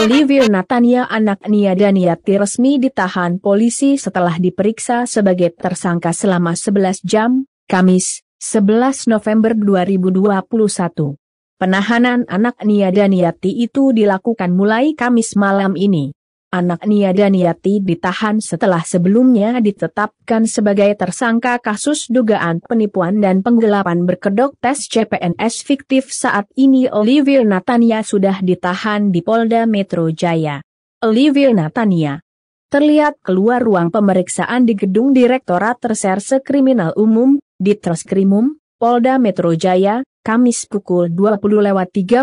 Olivier Natania anak Nia Daniati resmi ditahan polisi setelah diperiksa sebagai tersangka selama 11 jam, Kamis, 11 November 2021. Penahanan anak Nia Daniati itu dilakukan mulai Kamis malam ini anak Nia Niati ditahan setelah sebelumnya ditetapkan sebagai tersangka kasus dugaan penipuan dan penggelapan berkedok tes CPNS fiktif saat ini Olivier Natania sudah ditahan di Polda Metro Jaya. Olivier Natania terlihat keluar ruang pemeriksaan di gedung Direktorat Terserse Kriminal Umum, di Treskrimum, Polda Metro Jaya, Kamis pukul 20.30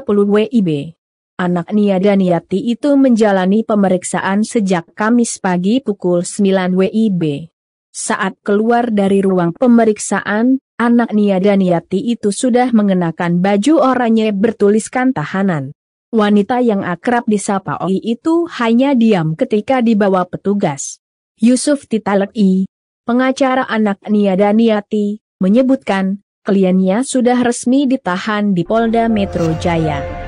WIB. Anak Nia Daniati itu menjalani pemeriksaan sejak Kamis pagi pukul 9 WIB. Saat keluar dari ruang pemeriksaan, anak Nia Daniati itu sudah mengenakan baju oranye bertuliskan tahanan. Wanita yang akrab disapa Oi itu hanya diam ketika dibawa petugas. Yusuf Titaleki, pengacara anak Nia Daniati, menyebutkan, kliennya sudah resmi ditahan di Polda Metro Jaya.